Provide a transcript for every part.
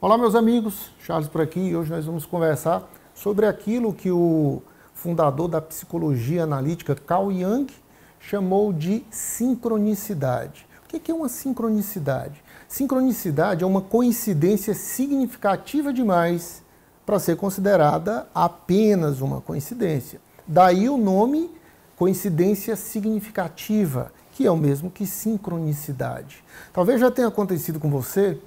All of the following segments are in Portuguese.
Olá, meus amigos, Charles por aqui e hoje nós vamos conversar sobre aquilo que o fundador da psicologia analítica, Carl Jung, chamou de sincronicidade. O que é uma sincronicidade? Sincronicidade é uma coincidência significativa demais para ser considerada apenas uma coincidência. Daí o nome coincidência significativa, que é o mesmo que sincronicidade. Talvez já tenha acontecido com você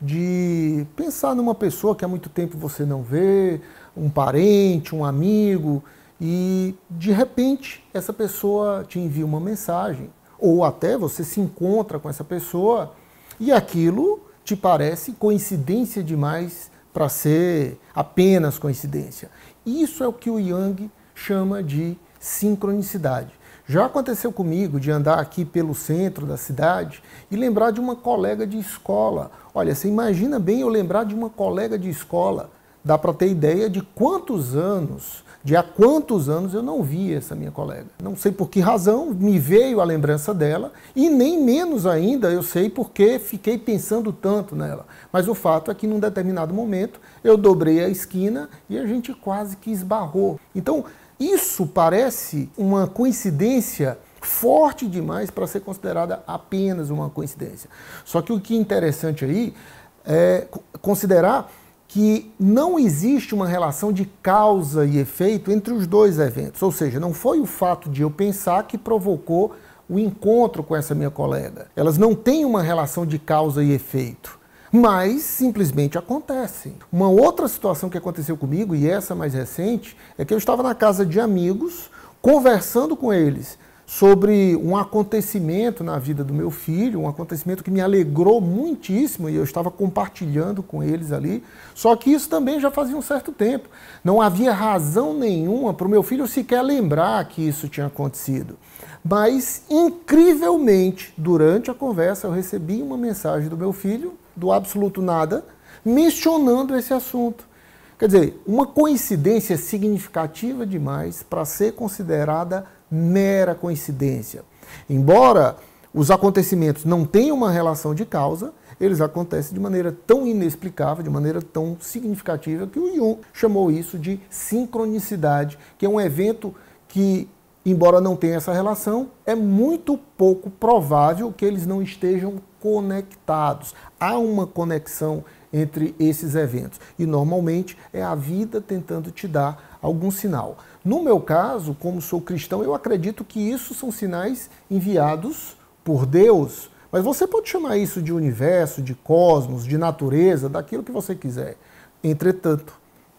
de pensar numa pessoa que há muito tempo você não vê, um parente, um amigo, e de repente essa pessoa te envia uma mensagem, ou até você se encontra com essa pessoa e aquilo te parece coincidência demais para ser apenas coincidência. Isso é o que o Yang chama de sincronicidade. Já aconteceu comigo de andar aqui pelo centro da cidade e lembrar de uma colega de escola. Olha, você imagina bem eu lembrar de uma colega de escola dá para ter ideia de quantos anos, de há quantos anos eu não vi essa minha colega. Não sei por que razão me veio a lembrança dela e nem menos ainda eu sei porque fiquei pensando tanto nela. Mas o fato é que num determinado momento eu dobrei a esquina e a gente quase que esbarrou. Então, isso parece uma coincidência forte demais para ser considerada apenas uma coincidência. Só que o que é interessante aí é considerar que não existe uma relação de causa e efeito entre os dois eventos. Ou seja, não foi o fato de eu pensar que provocou o encontro com essa minha colega. Elas não têm uma relação de causa e efeito, mas simplesmente acontecem. Uma outra situação que aconteceu comigo, e essa mais recente, é que eu estava na casa de amigos conversando com eles sobre um acontecimento na vida do meu filho, um acontecimento que me alegrou muitíssimo e eu estava compartilhando com eles ali. Só que isso também já fazia um certo tempo. Não havia razão nenhuma para o meu filho sequer lembrar que isso tinha acontecido. Mas, incrivelmente, durante a conversa, eu recebi uma mensagem do meu filho, do absoluto nada, mencionando esse assunto. Quer dizer, uma coincidência significativa demais para ser considerada mera coincidência. Embora os acontecimentos não tenham uma relação de causa, eles acontecem de maneira tão inexplicável, de maneira tão significativa, que o Jung chamou isso de sincronicidade, que é um evento que, embora não tenha essa relação, é muito pouco provável que eles não estejam conectados. Há uma conexão entre esses eventos. E normalmente é a vida tentando te dar algum sinal. No meu caso, como sou cristão, eu acredito que isso são sinais enviados por Deus. Mas você pode chamar isso de universo, de cosmos, de natureza, daquilo que você quiser. Entretanto,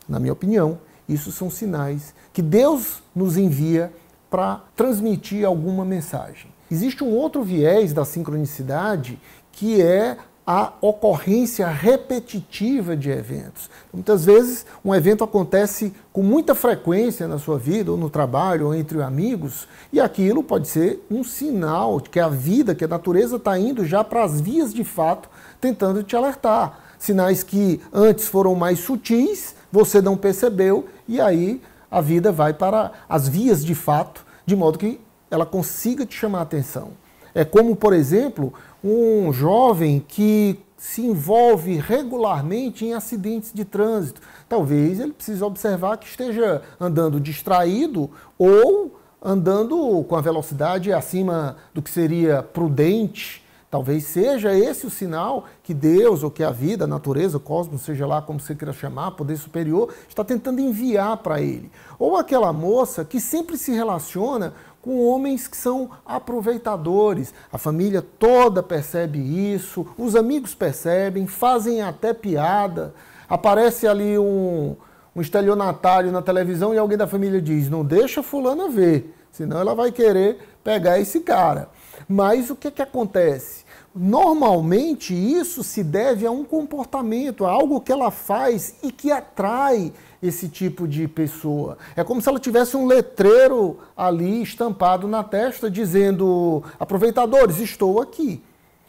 na minha opinião, isso são sinais que Deus nos envia para transmitir alguma mensagem. Existe um outro viés da sincronicidade que é a ocorrência repetitiva de eventos. Muitas vezes um evento acontece com muita frequência na sua vida, ou no trabalho, ou entre amigos, e aquilo pode ser um sinal de que a vida, que a natureza está indo já para as vias de fato, tentando te alertar. Sinais que antes foram mais sutis, você não percebeu, e aí a vida vai para as vias de fato, de modo que ela consiga te chamar a atenção. É como, por exemplo, um jovem que se envolve regularmente em acidentes de trânsito. Talvez ele precise observar que esteja andando distraído ou andando com a velocidade acima do que seria prudente Talvez seja esse o sinal que Deus, ou que a vida, a natureza, o cosmos, seja lá como você queira chamar, poder superior, está tentando enviar para ele. Ou aquela moça que sempre se relaciona com homens que são aproveitadores. A família toda percebe isso, os amigos percebem, fazem até piada. Aparece ali um, um estelionatário na televisão e alguém da família diz: Não deixa Fulana ver, senão ela vai querer pegar esse cara. Mas o que, que acontece? Normalmente isso se deve a um comportamento, a algo que ela faz e que atrai esse tipo de pessoa. É como se ela tivesse um letreiro ali estampado na testa dizendo: aproveitadores, estou aqui.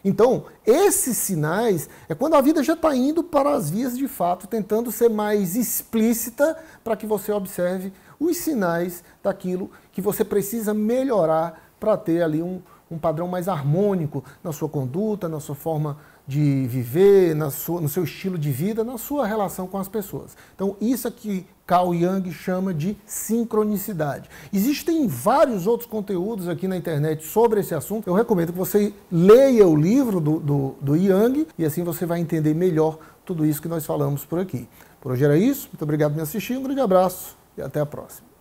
Então, esses sinais é quando a vida já está indo para as vias de fato, tentando ser mais explícita para que você observe os sinais daquilo que você precisa melhorar para ter ali um, um padrão mais harmônico na sua conduta, na sua forma de viver, na sua, no seu estilo de vida, na sua relação com as pessoas. Então, isso é que Carl Jung chama de sincronicidade. Existem vários outros conteúdos aqui na internet sobre esse assunto. Eu recomendo que você leia o livro do, do, do Jung e assim você vai entender melhor tudo isso que nós falamos por aqui. Por hoje era isso. Muito obrigado por me assistir. Um grande abraço e até a próxima.